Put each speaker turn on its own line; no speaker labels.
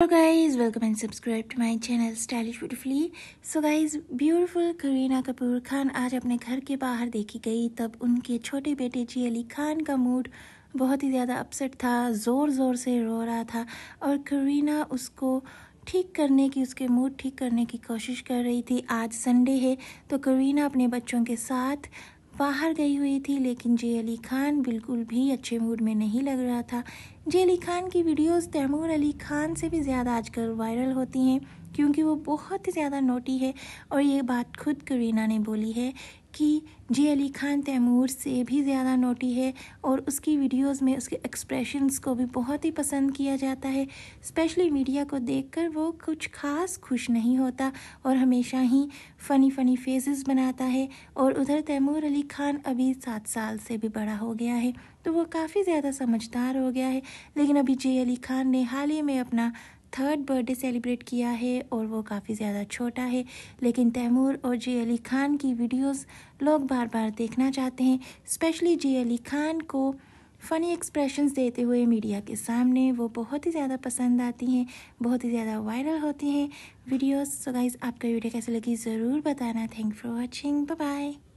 Hello guys, welcome and subscribe to my channel Stylish Beautifully. So guys, beautiful Kareena Kapoor Khan आज अपने घर के बाहर देखी गई तब उनके छोटे बेटे जी अली खान का मूड बहुत ही ज़्यादा अपसेट था ज़ोर ज़ोर से रो रहा था और करीना उसको ठीक करने की उसके मूड ठीक करने की कोशिश कर रही थी आज संडे है तो करीना अपने बच्चों के साथ बाहर गई हुई थी लेकिन जे अली खान बिल्कुल भी अच्छे मूड में नहीं लग रहा था जे अली खान की वीडियोस तैमूर अली खान से भी ज़्यादा आजकल वायरल होती हैं क्योंकि वो बहुत ही ज़्यादा नोटी है और ये बात खुद करीना ने बोली है कि जे अली खान तैमूर से भी ज़्यादा नोटी है और उसकी वीडियोस में उसके एक्सप्रेशंस को भी बहुत ही पसंद किया जाता है स्पेशली मीडिया को देखकर वो कुछ खास खुश नहीं होता और हमेशा ही फ़नी फ़नी फेजेस बनाता है और उधर तैमूर अली खान अभी सात साल से भी बड़ा हो गया है तो वो काफ़ी ज़्यादा समझदार हो गया है लेकिन अभी जे अली खान ने हाल ही में अपना थर्ड बर्थडे सेलिब्रेट किया है और वो काफ़ी ज़्यादा छोटा है लेकिन तैमूर और जे अली खान की वीडियोस लोग बार बार देखना चाहते हैं स्पेशली जे अली खान को फ़नी एक्सप्रेशंस देते हुए मीडिया के सामने वो बहुत ही ज़्यादा पसंद आती हैं बहुत ही ज़्यादा वायरल होती हैं वीडियोस सो गाइज आपका वीडियो कैसे लगी ज़रूर बताना थैंक फॉर वॉचिंग बाय